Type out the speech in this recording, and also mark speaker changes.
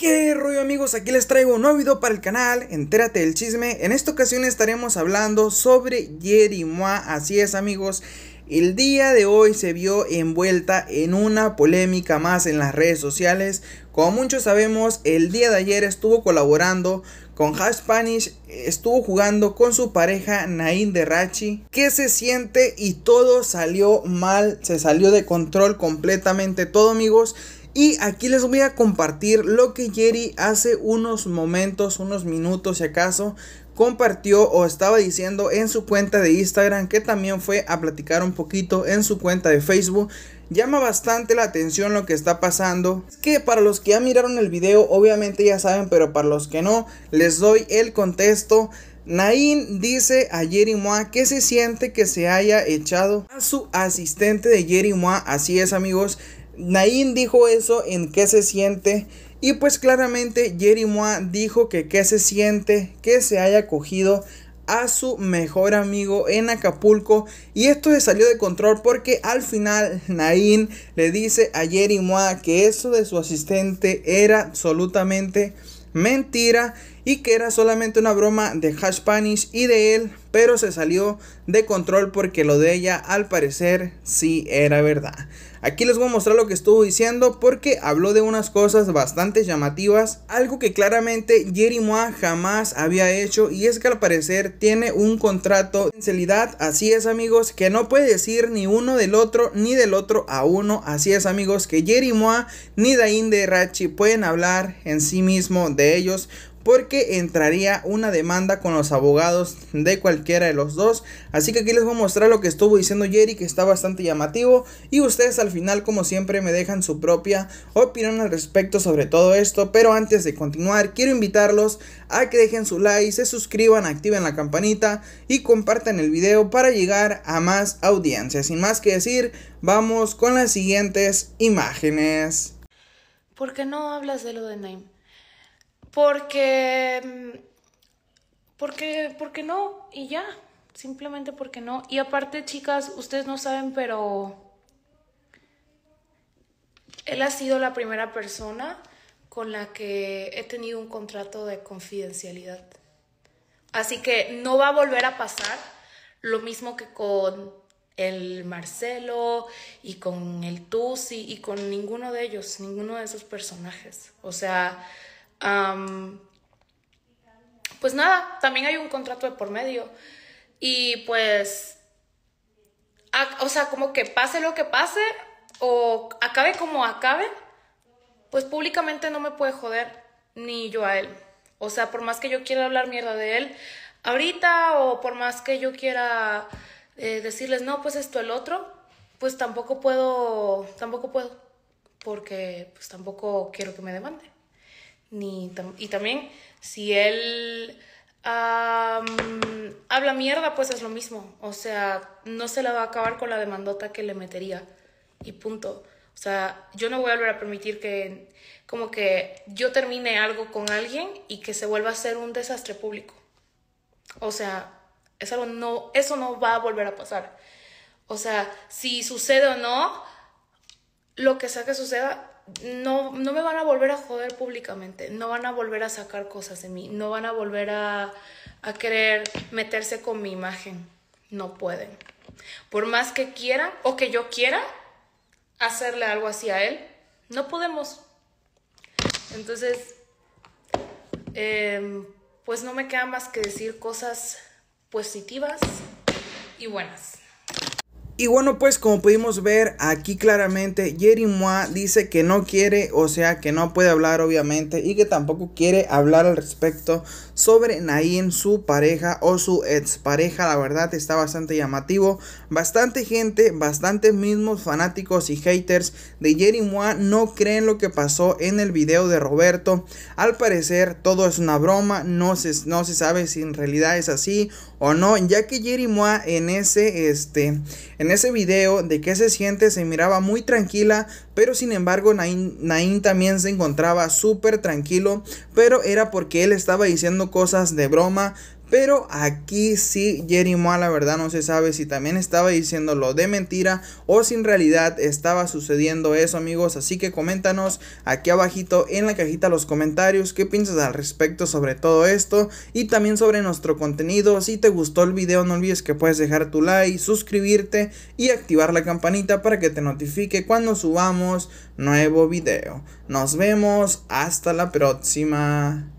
Speaker 1: ¿Qué rollo amigos? Aquí les traigo un nuevo video para el canal, entérate del chisme. En esta ocasión estaremos hablando sobre Jerry así es amigos. El día de hoy se vio envuelta en una polémica más en las redes sociales. Como muchos sabemos, el día de ayer estuvo colaborando con Half Spanish, estuvo jugando con su pareja Nain Rachi. ¿Qué se siente? Y todo salió mal, se salió de control completamente todo amigos. Y aquí les voy a compartir lo que Jerry hace unos momentos, unos minutos si acaso, compartió o estaba diciendo en su cuenta de Instagram, que también fue a platicar un poquito en su cuenta de Facebook. Llama bastante la atención lo que está pasando. Es que para los que ya miraron el video, obviamente ya saben, pero para los que no, les doy el contexto. Nain dice a Jerry Moa que se siente que se haya echado a su asistente de Jerry Moa. Así es, amigos. Nain dijo eso en qué se siente. Y pues claramente Jerry Moa dijo que qué se siente que se haya cogido a su mejor amigo en Acapulco. Y esto se salió de control porque al final Nain le dice a Jerry Moa que eso de su asistente era absolutamente mentira y que era solamente una broma de Hash y de él pero se salió de control porque lo de ella al parecer sí era verdad. Aquí les voy a mostrar lo que estuvo diciendo porque habló de unas cosas bastante llamativas, algo que claramente Jerry Moa jamás había hecho y es que al parecer tiene un contrato de sinceridad, así es amigos, que no puede decir ni uno del otro ni del otro a uno, así es amigos, que Jerry Moa ni Dain de Rachi pueden hablar en sí mismo de ellos porque entraría una demanda con los abogados de cualquiera de los dos. Así que aquí les voy a mostrar lo que estuvo diciendo Jerry, que está bastante llamativo. Y ustedes al final, como siempre, me dejan su propia opinión al respecto sobre todo esto. Pero antes de continuar, quiero invitarlos a que dejen su like, se suscriban, activen la campanita y compartan el video para llegar a más audiencias Sin más que decir, vamos con las siguientes imágenes.
Speaker 2: ¿Por qué no hablas de lo de Name? Porque, mm, porque, porque no, y ya, simplemente porque no. Y aparte, chicas, ustedes no saben, pero él ha sido la primera persona con la que he tenido un contrato de confidencialidad. Así que no va a volver a pasar lo mismo que con el Marcelo y con el Tusi y con ninguno de ellos, ninguno de esos personajes. O sea, pues nada, también hay un contrato de por medio. Y pues, o sea, como que pase lo que pase o acabe como acabe, pues públicamente no me puede joder ni yo a él. O sea, por más que yo quiera hablar mierda de él ahorita o por más que yo quiera eh, decirles, no, pues esto el otro, pues tampoco puedo, tampoco puedo, porque pues tampoco quiero que me demande. Ni y también si él habla mierda, pues es lo mismo. O sea, no se la va a acabar con la demandota que le metería. Y punto. O sea, yo no voy a volver a permitir que como que yo termine algo con alguien y que se vuelva a ser un desastre público. O sea, es no, eso no va a volver a pasar. O sea, si sucede o no, lo que sea que suceda, no, no me van a volver a joder públicamente, no van a volver a sacar cosas de mí, no van a volver a, querer meterse con mi imagen, no pueden. Por más que quieran o que yo quiera hacerle algo así a él, no podemos. Entonces, em, pues no me queda más que decir cosas positivas y buenas.
Speaker 1: Y bueno, pues como pudimos ver aquí claramente, Jerry Moa dice que no quiere, o sea, que no puede hablar obviamente y que tampoco quiere hablar al respecto sobre Nain, su pareja o su expareja. La verdad está bastante llamativo. Bastante gente, bastantes mismos fanáticos y haters de Jerry Moa no creen lo que pasó en el video de Roberto. Al parecer todo es una broma, no se, no se sabe si en realidad es así o no, ya que Jerry Moa en ese, este, ese video de que se siente se miraba muy tranquila, pero sin embargo Nain, también se encontraba súper tranquilo, pero era porque él estaba diciendo cosas de broma, pero aquí sí, Jerry Moa, la verdad, no se sabe si también estaba diciéndolo de mentira o si en realidad estaba sucediendo eso, amigos. Así que coméntanos aquí abajito en la cajita los comentarios qué piensas al respecto sobre todo esto y también sobre nuestro contenido. Si te gustó el video, no olvides que puedes dejar tu like, suscribirte y activar la campanita para que te notifique cuando subamos nuevo video. Nos vemos, hasta la próxima.